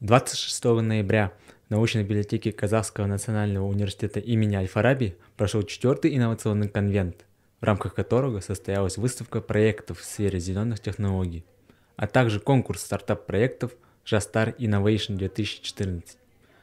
26 ноября в научной библиотеке Казахского национального университета имени Аль-Фараби прошел четвертый инновационный конвент, в рамках которого состоялась выставка проектов в сфере зеленых технологий, а также конкурс стартап-проектов Жастар Innovation 2014.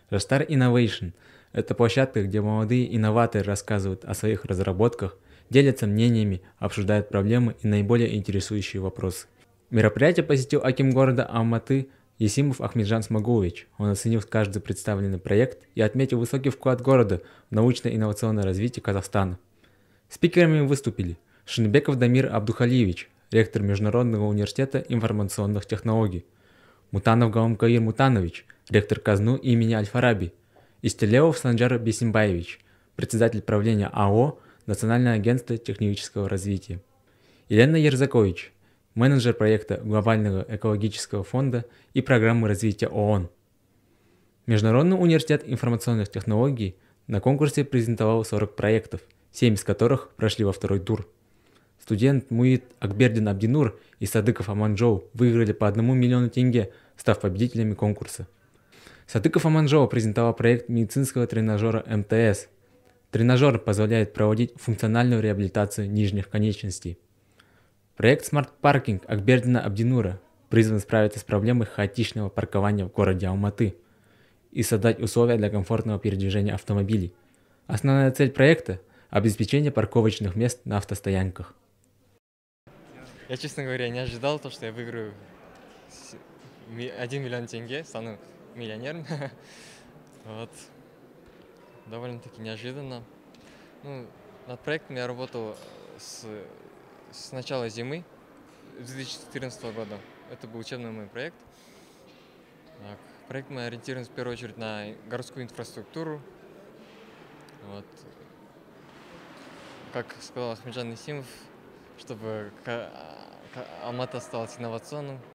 Жастар Innovation – это площадка, где молодые инноваторы рассказывают о своих разработках, делятся мнениями, обсуждают проблемы и наиболее интересующие вопросы. Мероприятие посетил Аким города Алматы Есимов Ахмеджан Смагулович. Он оценил каждый представленный проект и отметил высокий вклад города в научно-инновационное развитие Казахстана. Спикерами выступили Шинбеков Дамир Абдухалиевич, ректор Международного университета информационных технологий, Мутанов Гаумкаир Мутанович, ректор казну имени Аль-Фараби, Истелевов Санджар Бесимбаевич, председатель правления АО Национального агентства технического развития, Елена Ерзакович, менеджер проекта Глобального экологического фонда и программы развития ООН. Международный университет информационных технологий на конкурсе презентовал 40 проектов, 7 из которых прошли во второй тур. Студент Муид Акбердин Абдинур и Садыков Аманджоу выиграли по 1 миллиону тенге, став победителями конкурса. Садыков Аманжова презентовал проект медицинского тренажера МТС. Тренажер позволяет проводить функциональную реабилитацию нижних конечностей. Проект Smart Parking Акбердина Абдинура призван справиться с проблемой хаотичного паркования в городе Алматы и создать условия для комфортного передвижения автомобилей. Основная цель проекта – обеспечение парковочных мест на автостоянках. Я, честно говоря, не ожидал то, что я выиграю 1 миллион тенге, стану миллионером. Вот. Довольно-таки неожиданно. Ну, над проектом я работал с с начала зимы 2014 года. Это был учебный мой проект. Так, проект мы ориентирован в первую очередь на городскую инфраструктуру. Вот. Как сказал Ахмеджан Исимов, чтобы Алмата осталась инновационным,